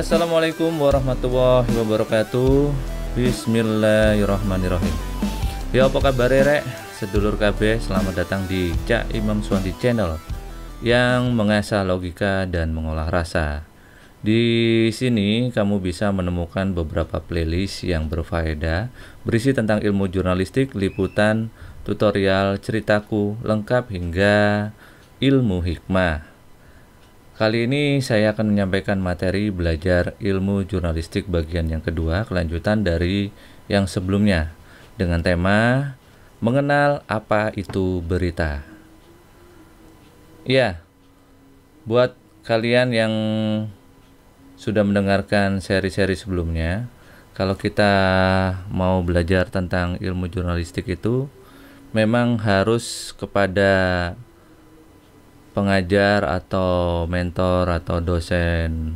Assalamualaikum warahmatullahi wabarakatuh Bismillahirrahmanirrahim Ya apa kabar rek Sedulur KB selamat datang di Cak Imam Suwandi Channel Yang mengasah logika dan mengolah rasa Di sini kamu bisa menemukan beberapa playlist yang berfaedah Berisi tentang ilmu jurnalistik, liputan, tutorial, ceritaku, lengkap hingga ilmu hikmah Kali ini saya akan menyampaikan materi belajar ilmu jurnalistik bagian yang kedua, kelanjutan dari yang sebelumnya dengan tema mengenal apa itu berita. Ya, buat kalian yang sudah mendengarkan seri-seri sebelumnya, kalau kita mau belajar tentang ilmu jurnalistik itu memang harus kepada pengajar atau mentor atau dosen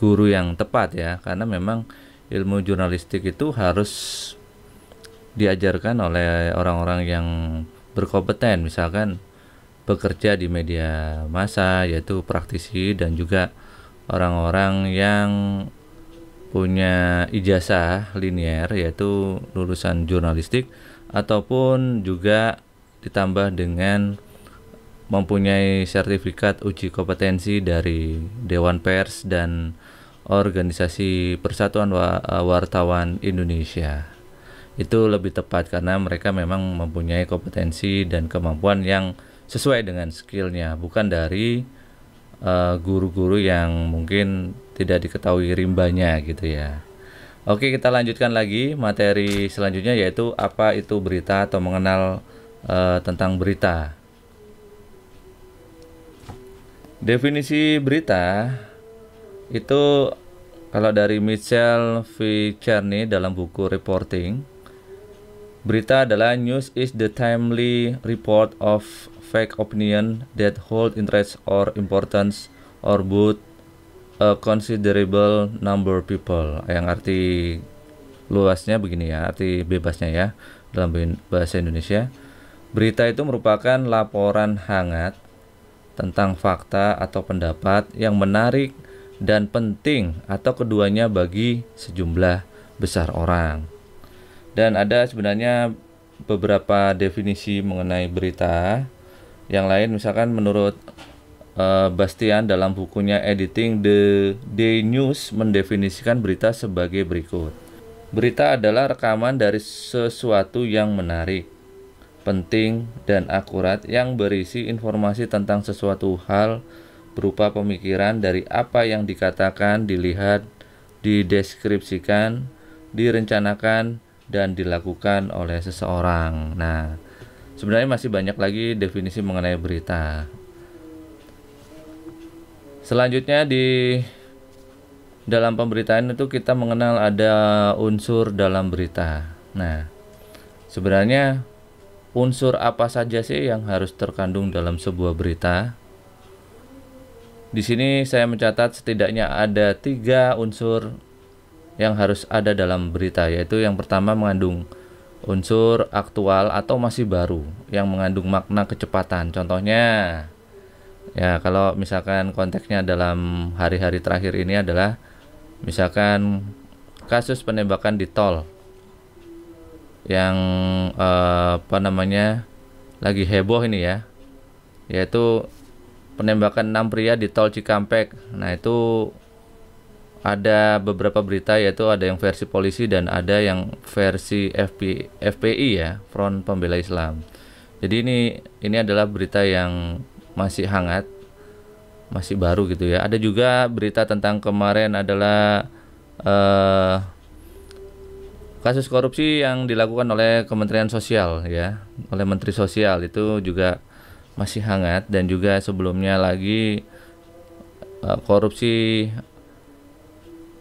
guru yang tepat ya karena memang ilmu jurnalistik itu harus diajarkan oleh orang-orang yang berkompeten misalkan bekerja di media massa yaitu praktisi dan juga orang-orang yang punya ijazah linier yaitu lulusan jurnalistik ataupun juga ditambah dengan mempunyai sertifikat uji kompetensi dari Dewan Pers dan Organisasi Persatuan eh, Wartawan Indonesia. Itu lebih tepat karena mereka memang mempunyai kompetensi dan kemampuan yang sesuai dengan skillnya, bukan dari eh, guru-guru uh, yang mungkin tidak diketahui rimbanya gitu ya. Oke, kita lanjutkan lagi materi selanjutnya yaitu apa itu berita atau mengenal uh, tentang berita. Definisi berita itu kalau dari Michelle V. Cherny dalam buku Reporting, berita adalah news is the timely report of fake opinion that hold interest or importance or both a considerable number people. Yang arti luasnya begini ya, arti bebasnya ya dalam bahasa Indonesia. Berita itu merupakan laporan hangat tentang fakta atau pendapat yang menarik dan penting atau keduanya bagi sejumlah besar orang. Dan ada sebenarnya beberapa definisi mengenai berita. Yang lain misalkan menurut uh, Bastian dalam bukunya Editing the Day News mendefinisikan berita sebagai berikut. Berita adalah rekaman dari sesuatu yang menarik penting, dan akurat yang berisi informasi tentang sesuatu hal berupa pemikiran dari apa yang dikatakan, dilihat, dideskripsikan, direncanakan, dan dilakukan oleh seseorang. Nah, sebenarnya masih banyak lagi definisi mengenai berita. Selanjutnya di dalam pemberitaan itu kita mengenal ada unsur dalam berita. Nah, sebenarnya unsur apa saja sih yang harus terkandung dalam sebuah berita? Di sini saya mencatat setidaknya ada tiga unsur yang harus ada dalam berita, yaitu yang pertama mengandung unsur aktual atau masih baru yang mengandung makna kecepatan. Contohnya, ya kalau misalkan konteksnya dalam hari-hari terakhir ini adalah misalkan kasus penembakan di tol yang uh, apa namanya lagi heboh ini ya yaitu penembakan enam pria di tol Cikampek nah itu ada beberapa berita yaitu ada yang versi polisi dan ada yang versi FP, FPI ya Front Pembela Islam jadi ini ini adalah berita yang masih hangat masih baru gitu ya ada juga berita tentang kemarin adalah uh, kasus korupsi yang dilakukan oleh Kementerian Sosial ya, oleh Menteri Sosial itu juga masih hangat dan juga sebelumnya lagi eh, korupsi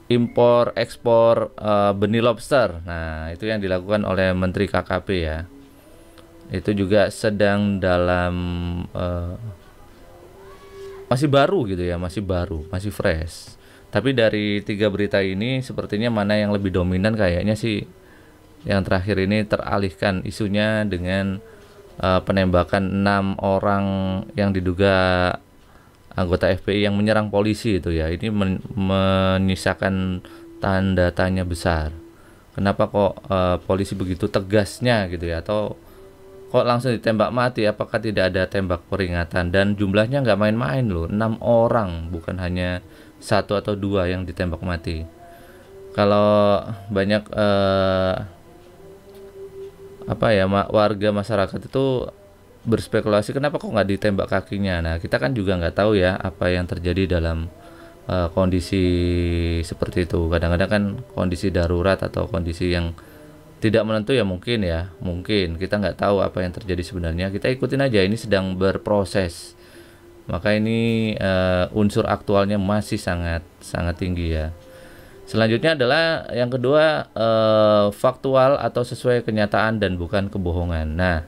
impor ekspor eh, benih lobster. Nah, itu yang dilakukan oleh Menteri KKP ya. Itu juga sedang dalam uh, masih baru gitu ya, masih baru, masih fresh. Tapi dari tiga berita ini sepertinya mana yang lebih dominan kayaknya sih yang terakhir ini teralihkan isunya dengan uh, penembakan enam orang yang diduga anggota FPI yang menyerang polisi itu ya. Ini men menyisakan tanda tanya besar. Kenapa kok uh, polisi begitu tegasnya gitu ya atau kok langsung ditembak mati apakah tidak ada tembak peringatan dan jumlahnya nggak main-main loh enam orang bukan hanya satu atau dua yang ditembak mati. Kalau banyak eh, apa ya ma warga masyarakat itu berspekulasi kenapa kok nggak ditembak kakinya. Nah kita kan juga nggak tahu ya apa yang terjadi dalam eh, kondisi seperti itu. Kadang-kadang kan kondisi darurat atau kondisi yang tidak menentu ya mungkin ya mungkin kita nggak tahu apa yang terjadi sebenarnya kita ikutin aja ini sedang berproses maka ini uh, unsur aktualnya masih sangat sangat tinggi ya. Selanjutnya adalah yang kedua uh, faktual atau sesuai kenyataan dan bukan kebohongan. Nah,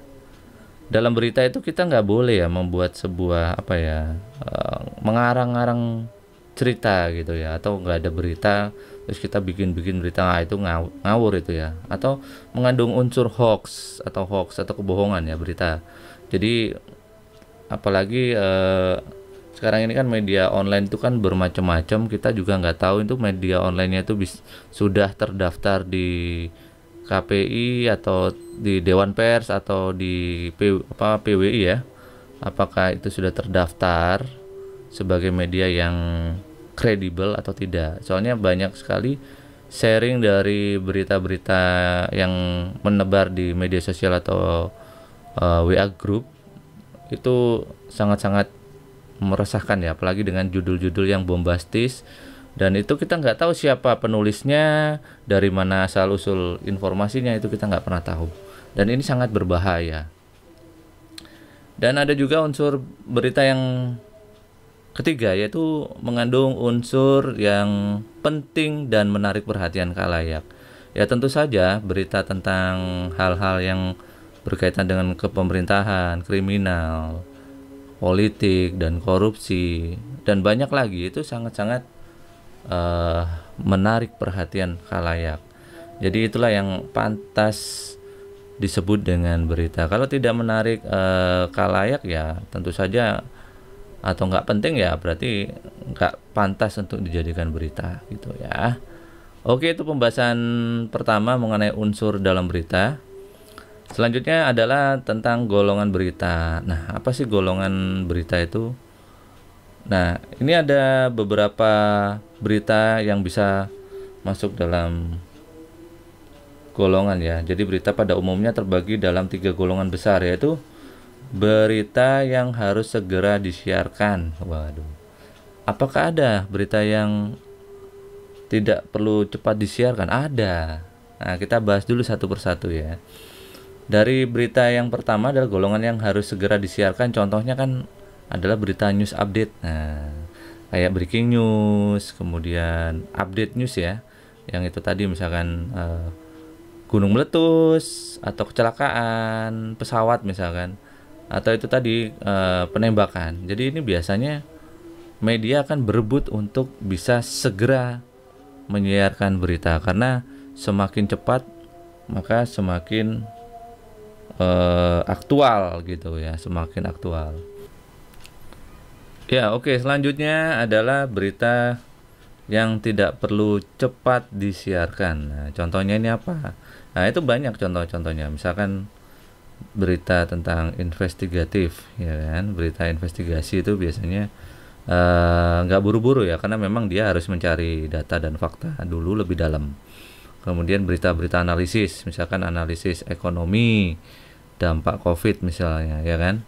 dalam berita itu kita nggak boleh ya membuat sebuah apa ya uh, mengarang-arang cerita gitu ya atau nggak ada berita terus kita bikin-bikin berita nah, itu ngawur itu ya atau mengandung unsur hoax atau hoax atau kebohongan ya berita jadi apalagi eh, sekarang ini kan media online itu kan bermacam-macam kita juga nggak tahu itu media onlinenya itu bis, sudah terdaftar di KPI atau di Dewan Pers atau di P, apa PWI ya apakah itu sudah terdaftar sebagai media yang kredibel atau tidak soalnya banyak sekali sharing dari berita-berita yang menebar di media sosial atau uh, eh, WA group itu sangat-sangat meresahkan ya apalagi dengan judul-judul yang bombastis dan itu kita nggak tahu siapa penulisnya dari mana asal usul informasinya itu kita nggak pernah tahu dan ini sangat berbahaya dan ada juga unsur berita yang ketiga yaitu mengandung unsur yang penting dan menarik perhatian kalayak ya tentu saja berita tentang hal-hal yang berkaitan dengan kepemerintahan, kriminal, politik dan korupsi dan banyak lagi itu sangat-sangat uh, menarik perhatian kalayak. Jadi itulah yang pantas disebut dengan berita. Kalau tidak menarik uh, kalayak ya tentu saja atau nggak penting ya berarti nggak pantas untuk dijadikan berita gitu ya. Oke itu pembahasan pertama mengenai unsur dalam berita. Selanjutnya adalah tentang golongan berita. Nah, apa sih golongan berita itu? Nah, ini ada beberapa berita yang bisa masuk dalam golongan ya. Jadi berita pada umumnya terbagi dalam tiga golongan besar yaitu berita yang harus segera disiarkan. Waduh. Apakah ada berita yang tidak perlu cepat disiarkan? Ada. Nah, kita bahas dulu satu persatu ya. Dari berita yang pertama adalah golongan yang harus segera disiarkan. Contohnya kan adalah berita news update. Nah, kayak breaking news, kemudian update news ya. Yang itu tadi misalkan uh, gunung meletus atau kecelakaan pesawat misalkan atau itu tadi uh, penembakan. Jadi ini biasanya media akan berebut untuk bisa segera menyiarkan berita karena semakin cepat maka semakin uh, aktual gitu ya, semakin aktual. Ya, oke, okay, selanjutnya adalah berita yang tidak perlu cepat disiarkan. Nah, contohnya ini apa? Nah, itu banyak contoh-contohnya. Misalkan berita tentang investigatif, ya kan? Berita investigasi itu biasanya eh, nggak uh, buru-buru ya, karena memang dia harus mencari data dan fakta dulu lebih dalam kemudian berita-berita analisis misalkan analisis ekonomi dampak covid misalnya ya kan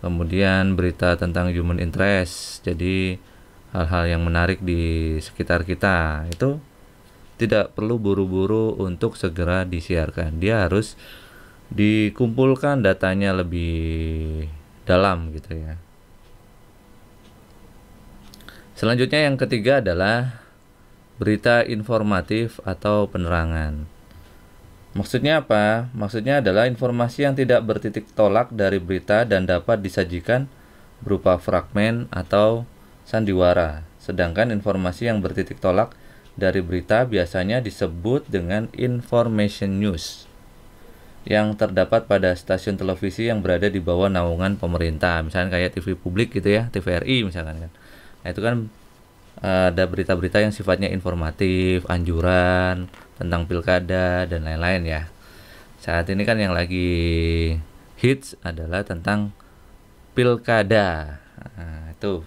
kemudian berita tentang human interest jadi hal-hal yang menarik di sekitar kita itu tidak perlu buru-buru untuk segera disiarkan dia harus dikumpulkan datanya lebih dalam gitu ya selanjutnya yang ketiga adalah berita informatif atau penerangan. Maksudnya apa? Maksudnya adalah informasi yang tidak bertitik tolak dari berita dan dapat disajikan berupa fragmen atau sandiwara. Sedangkan informasi yang bertitik tolak dari berita biasanya disebut dengan information news yang terdapat pada stasiun televisi yang berada di bawah naungan pemerintah. Misalnya kayak TV publik gitu ya, TVRI misalkan kan. Nah, itu kan ada berita-berita yang sifatnya informatif, anjuran tentang pilkada dan lain-lain ya. Saat ini kan yang lagi hits adalah tentang pilkada. Nah, itu.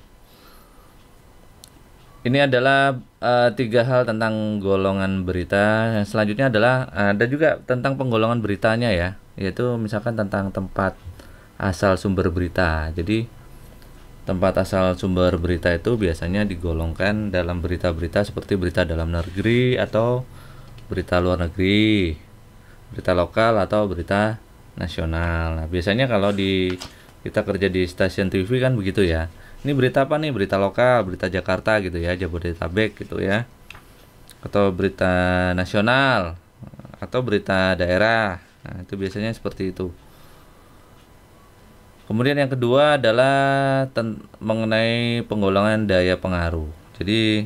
Ini adalah uh, tiga hal tentang golongan berita. Yang selanjutnya adalah eh, ada juga tentang penggolongan beritanya ya, yaitu misalkan tentang tempat asal sumber berita. Jadi Tempat asal sumber berita itu biasanya digolongkan dalam berita-berita seperti berita dalam negeri atau berita luar negeri, berita lokal atau berita nasional. Nah, biasanya kalau di kita kerja di stasiun TV kan begitu ya. Ini berita apa nih? Berita lokal, berita Jakarta gitu ya, Jabodetabek gitu ya. Atau berita nasional atau berita daerah. Nah, itu biasanya seperti itu. Kemudian yang kedua adalah mengenai penggolongan daya pengaruh. Jadi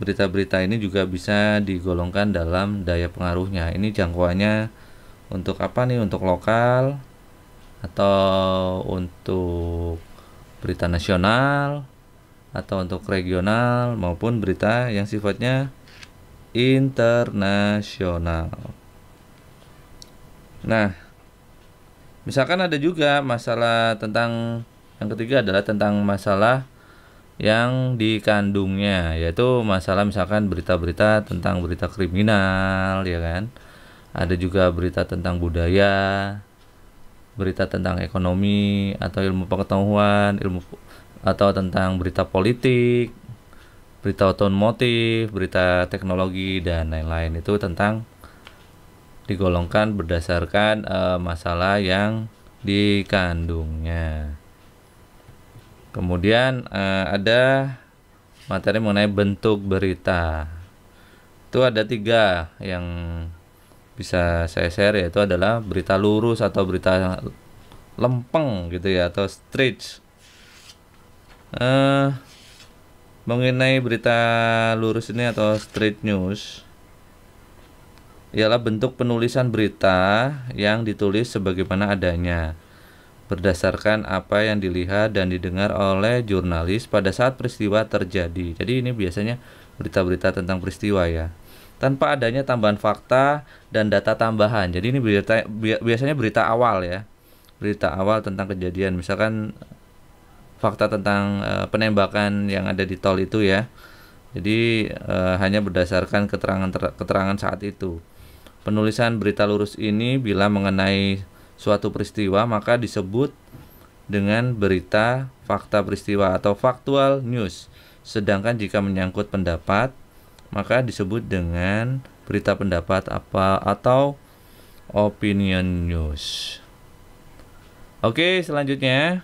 berita-berita ini juga bisa digolongkan dalam daya pengaruhnya. Ini jangkauannya untuk apa nih? Untuk lokal atau untuk berita nasional atau untuk regional maupun berita yang sifatnya internasional. Nah, Misalkan ada juga masalah tentang yang ketiga adalah tentang masalah yang dikandungnya yaitu masalah misalkan berita-berita tentang berita kriminal ya kan ada juga berita tentang budaya berita tentang ekonomi atau ilmu pengetahuan ilmu atau tentang berita politik berita otomotif berita teknologi dan lain-lain itu tentang digolongkan berdasarkan uh, masalah yang dikandungnya. Kemudian uh, ada materi mengenai bentuk berita. Itu ada tiga yang bisa saya share yaitu adalah berita lurus atau berita lempeng gitu ya atau stretch. Eh, uh, mengenai berita lurus ini atau straight news ialah bentuk penulisan berita yang ditulis sebagaimana adanya berdasarkan apa yang dilihat dan didengar oleh jurnalis pada saat peristiwa terjadi. Jadi ini biasanya berita-berita tentang peristiwa ya. Tanpa adanya tambahan fakta dan data tambahan. Jadi ini berita biasanya berita awal ya. Berita awal tentang kejadian misalkan fakta tentang eh, penembakan yang ada di tol itu ya. Jadi eh, hanya berdasarkan keterangan keterangan saat itu. Penulisan berita lurus ini bila mengenai suatu peristiwa maka disebut dengan berita fakta peristiwa atau factual news. Sedangkan jika menyangkut pendapat maka disebut dengan berita pendapat apa atau opinion news. Oke, selanjutnya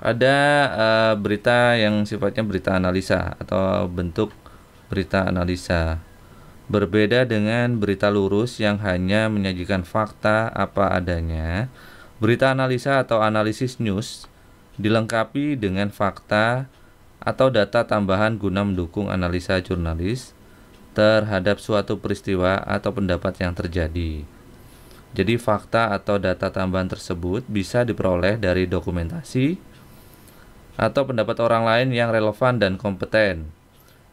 ada uh, berita yang sifatnya berita analisa atau bentuk berita analisa. Berbeda dengan berita lurus yang hanya menyajikan fakta apa adanya, berita analisa atau analisis news dilengkapi dengan fakta atau data tambahan guna mendukung analisa jurnalis terhadap suatu peristiwa atau pendapat yang terjadi. Jadi fakta atau data tambahan tersebut bisa diperoleh dari dokumentasi atau pendapat orang lain yang relevan dan kompeten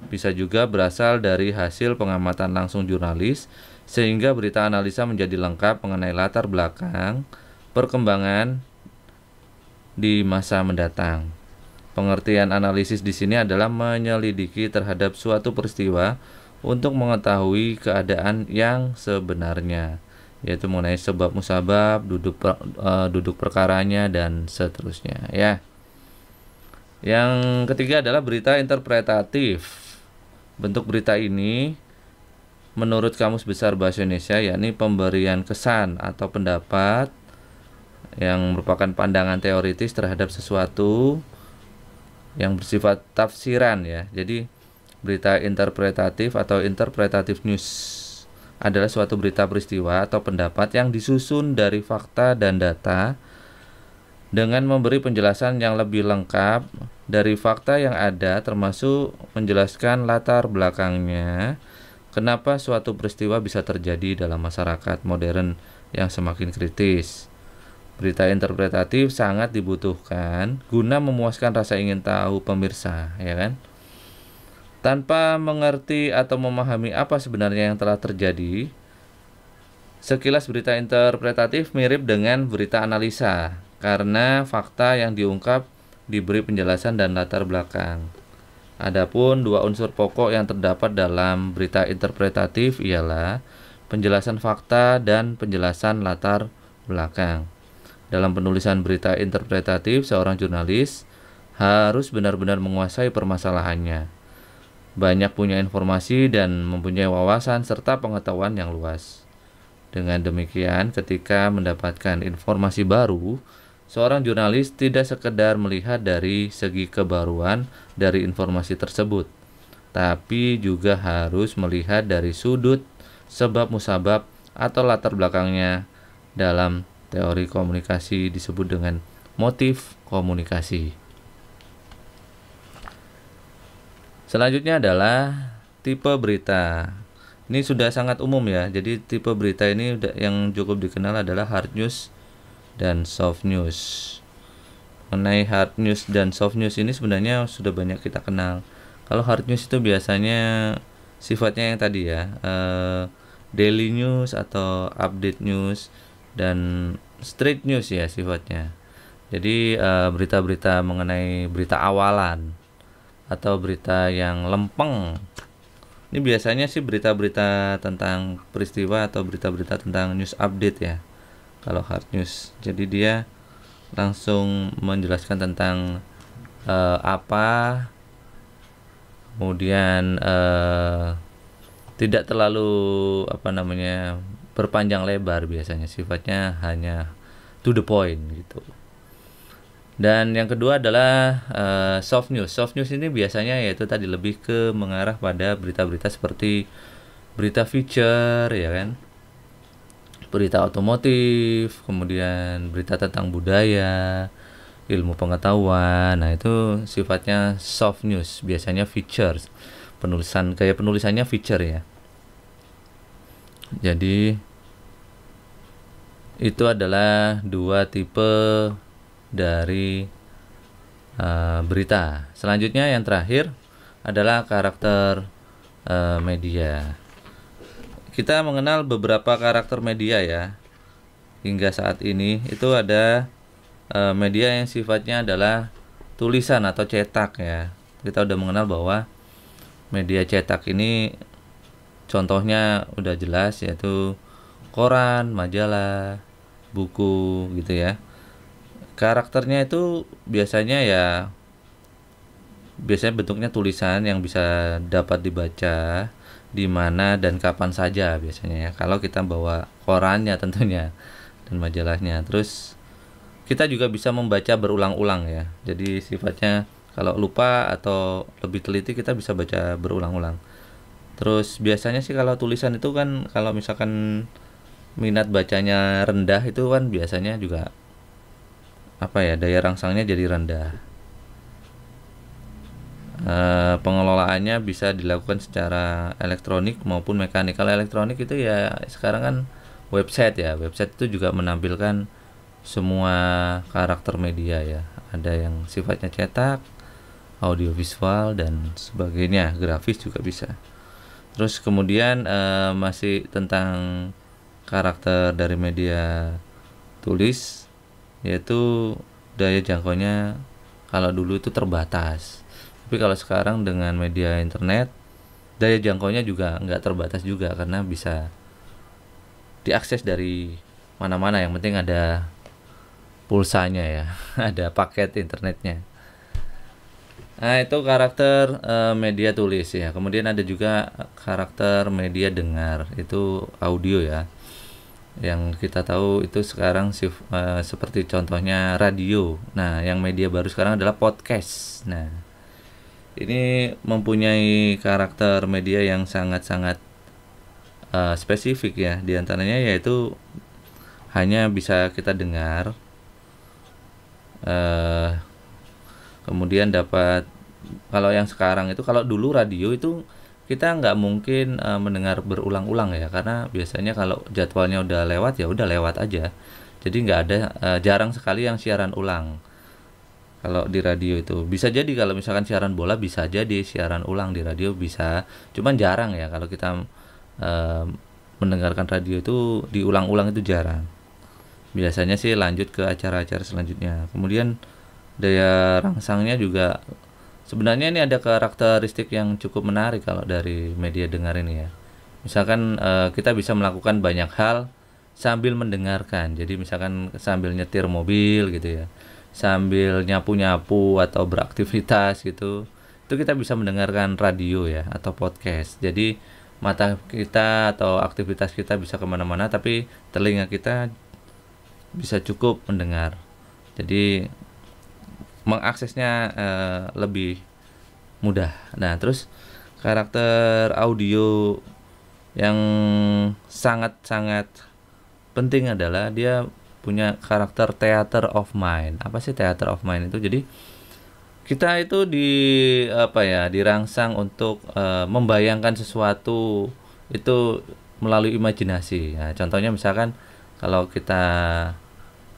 bisa juga berasal dari hasil pengamatan langsung jurnalis, sehingga berita analisa menjadi lengkap mengenai latar belakang perkembangan di masa mendatang. Pengertian analisis di sini adalah menyelidiki terhadap suatu peristiwa untuk mengetahui keadaan yang sebenarnya, yaitu mengenai sebab musabab, duduk per, uh, duduk perkaranya dan seterusnya, ya. Yang ketiga adalah berita interpretatif. Bentuk berita ini menurut Kamus Besar Bahasa Indonesia yakni pemberian kesan atau pendapat yang merupakan pandangan teoritis terhadap sesuatu yang bersifat tafsiran ya. Jadi berita interpretatif atau interpretative news adalah suatu berita peristiwa atau pendapat yang disusun dari fakta dan data dengan memberi penjelasan yang lebih lengkap dari fakta yang ada termasuk menjelaskan latar belakangnya kenapa suatu peristiwa bisa terjadi dalam masyarakat modern yang semakin kritis. Berita interpretatif sangat dibutuhkan guna memuaskan rasa ingin tahu pemirsa, ya kan? Tanpa mengerti atau memahami apa sebenarnya yang telah terjadi, sekilas berita interpretatif mirip dengan berita analisa karena fakta yang diungkap diberi penjelasan dan latar belakang. Adapun dua unsur pokok yang terdapat dalam berita interpretatif ialah penjelasan fakta dan penjelasan latar belakang. Dalam penulisan berita interpretatif, seorang jurnalis harus benar-benar menguasai permasalahannya, banyak punya informasi dan mempunyai wawasan serta pengetahuan yang luas. Dengan demikian, ketika mendapatkan informasi baru, Seorang jurnalis tidak sekedar melihat dari segi kebaruan dari informasi tersebut, tapi juga harus melihat dari sudut sebab musabab atau latar belakangnya dalam teori komunikasi disebut dengan motif komunikasi. Selanjutnya adalah tipe berita. Ini sudah sangat umum ya. Jadi tipe berita ini yang cukup dikenal adalah hard news, dan soft news. Mengenai hard news dan soft news ini sebenarnya sudah banyak kita kenal. Kalau hard news itu biasanya sifatnya yang tadi ya, eh, daily news atau update news dan straight news ya sifatnya. Jadi eh, berita-berita eh, mengenai berita awalan atau berita yang lempeng. Ini biasanya sih berita-berita tentang peristiwa atau berita-berita tentang news update ya kalau hard news jadi dia langsung menjelaskan tentang uh, apa kemudian uh, tidak terlalu apa namanya berpanjang lebar biasanya sifatnya hanya to the point gitu dan yang kedua adalah uh, soft news soft news ini biasanya yaitu tadi lebih ke mengarah pada berita-berita seperti berita feature ya kan berita otomotif, kemudian berita tentang budaya, ilmu pengetahuan. Nah, itu sifatnya soft news, biasanya features. Penulisan kayak penulisannya feature ya. Jadi itu adalah dua tipe dari uh, berita. Selanjutnya yang terakhir adalah karakter uh, media kita mengenal beberapa karakter media ya hingga saat ini itu ada e, media yang sifatnya adalah tulisan atau cetak ya kita udah mengenal bahwa media cetak ini contohnya udah jelas yaitu koran majalah buku gitu ya karakternya itu biasanya ya biasanya bentuknya tulisan yang bisa dapat dibaca di mana dan kapan saja biasanya ya. Kalau kita bawa korannya tentunya dan majalahnya. Terus kita juga bisa membaca berulang-ulang ya. Jadi sifatnya kalau lupa atau lebih teliti kita bisa baca berulang-ulang. Terus biasanya sih kalau tulisan itu kan kalau misalkan minat bacanya rendah itu kan biasanya juga apa ya daya rangsangnya jadi rendah. Eh, pengelolaannya bisa dilakukan secara elektronik maupun mekanikal elektronik itu ya sekarang kan website ya website itu juga menampilkan semua karakter media ya ada yang sifatnya cetak audiovisual dan sebagainya grafis juga bisa terus kemudian eh, masih tentang karakter dari media tulis yaitu daya jangkaunya kalau dulu itu terbatas tapi kalau sekarang dengan media internet daya jangkaunya juga nggak terbatas juga karena bisa diakses dari mana-mana yang penting ada pulsanya ya ada paket internetnya nah itu karakter uh, media tulis ya kemudian ada juga karakter media dengar itu audio ya yang kita tahu itu sekarang uh, seperti contohnya radio nah yang media baru sekarang adalah podcast nah ini mempunyai karakter media yang sangat-sangat uh, spesifik ya diantaranya yaitu hanya bisa kita dengar uh, kemudian dapat kalau yang sekarang itu kalau dulu radio itu kita nggak mungkin uh, mendengar berulang-ulang ya karena biasanya kalau jadwalnya udah lewat ya udah lewat aja jadi nggak ada uh, jarang sekali yang siaran ulang kalau di radio itu bisa jadi kalau misalkan siaran bola bisa jadi siaran ulang di radio bisa cuman jarang ya kalau kita e, mendengarkan radio itu diulang-ulang itu jarang biasanya sih lanjut ke acara-acara selanjutnya kemudian daya rangsangnya juga sebenarnya ini ada karakteristik yang cukup menarik kalau dari media dengar ini ya misalkan e, kita bisa melakukan banyak hal sambil mendengarkan jadi misalkan sambil nyetir mobil gitu ya sambil nyapu-nyapu atau beraktivitas gitu itu kita bisa mendengarkan radio ya atau podcast jadi mata kita atau aktivitas kita bisa kemana-mana tapi telinga kita bisa cukup mendengar jadi mengaksesnya e, lebih mudah nah terus karakter audio yang sangat-sangat penting adalah dia punya karakter theater of mind. Apa sih theater of mind itu? Jadi kita itu di apa ya dirangsang untuk uh, membayangkan sesuatu itu melalui imajinasi. Ya, contohnya misalkan kalau kita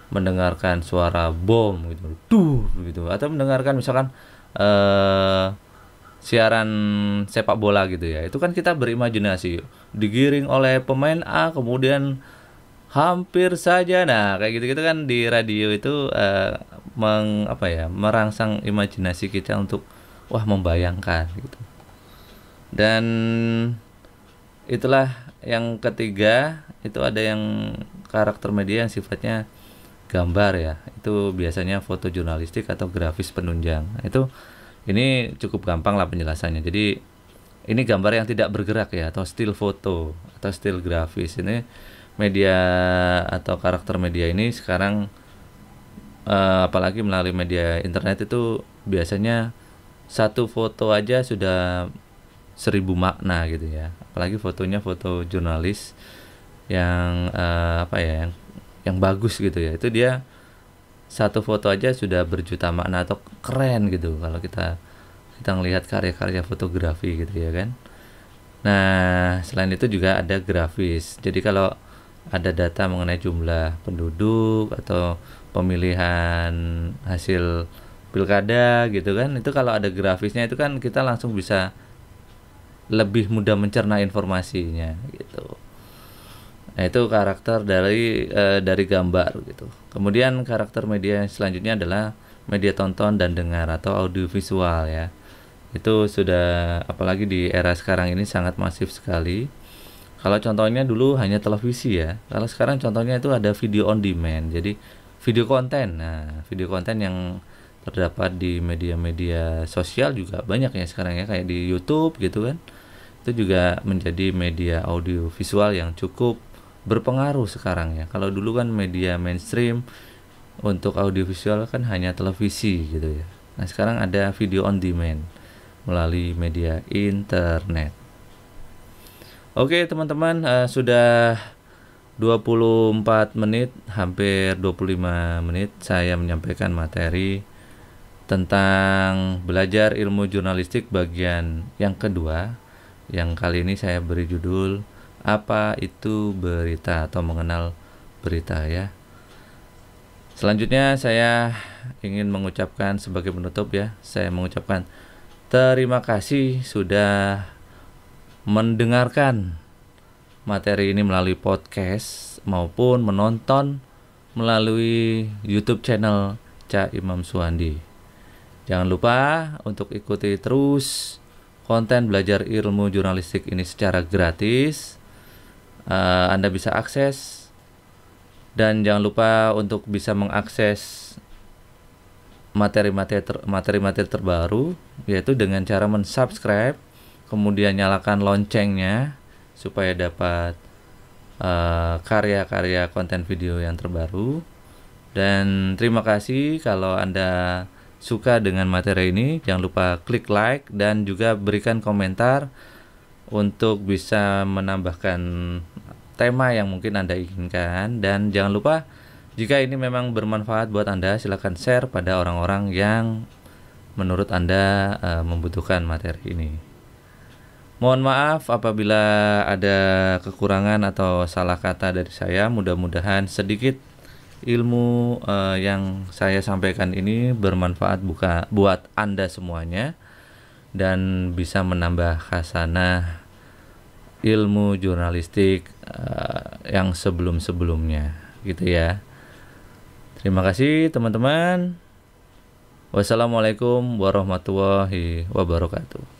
mendengarkan suara bom gitu, duh gitu, atau mendengarkan misalkan uh, siaran sepak bola gitu ya, itu kan kita berimajinasi, digiring oleh pemain A kemudian hampir saja nah kayak gitu-gitu kan di radio itu uh, meng apa ya merangsang imajinasi kita untuk wah membayangkan gitu dan itulah yang ketiga itu ada yang karakter media yang sifatnya gambar ya itu biasanya foto jurnalistik atau grafis penunjang nah, itu ini cukup gampang lah penjelasannya jadi ini gambar yang tidak bergerak ya atau still foto atau still grafis ini media atau karakter media ini sekarang uh, apalagi melalui media internet itu biasanya satu foto aja sudah seribu makna gitu ya apalagi fotonya foto jurnalis yang uh, apa ya yang yang bagus gitu ya itu dia satu foto aja sudah berjuta makna atau keren gitu kalau kita kita ngelihat karya-karya fotografi gitu ya kan nah selain itu juga ada grafis jadi kalau ada data mengenai jumlah penduduk atau pemilihan hasil pilkada gitu kan itu kalau ada grafisnya itu kan kita langsung bisa lebih mudah mencerna informasinya gitu nah itu karakter dari e, dari gambar gitu kemudian karakter media yang selanjutnya adalah media tonton dan dengar atau audiovisual ya itu sudah apalagi di era sekarang ini sangat masif sekali kalau contohnya dulu hanya televisi ya. Kalau sekarang contohnya itu ada video on demand. Jadi video konten. Nah, video konten yang terdapat di media-media sosial juga banyak ya sekarang ya kayak di YouTube gitu kan. Itu juga menjadi media audio visual yang cukup berpengaruh sekarang ya. Kalau dulu kan media mainstream untuk audio visual kan hanya televisi gitu ya. Nah, sekarang ada video on demand melalui media internet. Oke teman-teman uh, sudah 24 menit hampir 25 menit saya menyampaikan materi tentang belajar ilmu jurnalistik bagian yang kedua yang kali ini saya beri judul apa itu berita atau mengenal berita ya. Selanjutnya saya ingin mengucapkan sebagai penutup ya, saya mengucapkan terima kasih sudah mendengarkan materi ini melalui podcast maupun menonton melalui YouTube channel Cak Imam Suwandi. Jangan lupa untuk ikuti terus konten belajar ilmu jurnalistik ini secara gratis. Uh, Anda bisa akses dan jangan lupa untuk bisa mengakses materi-materi ter materi-materi terbaru yaitu dengan cara mensubscribe kemudian nyalakan loncengnya supaya dapat eh, karya-karya uh, konten video yang terbaru dan terima kasih kalau Anda suka dengan materi ini jangan lupa klik like dan juga berikan komentar untuk bisa menambahkan tema yang mungkin Anda inginkan dan jangan lupa jika ini memang bermanfaat buat Anda silahkan share pada orang-orang yang menurut Anda uh, membutuhkan materi ini Mohon maaf apabila ada kekurangan atau salah kata dari saya. Mudah-mudahan sedikit ilmu uh, yang saya sampaikan ini bermanfaat buka buat Anda semuanya dan bisa menambah khasanah ilmu jurnalistik uh, yang sebelum-sebelumnya gitu ya. Terima kasih teman-teman. Wassalamualaikum warahmatullahi wabarakatuh.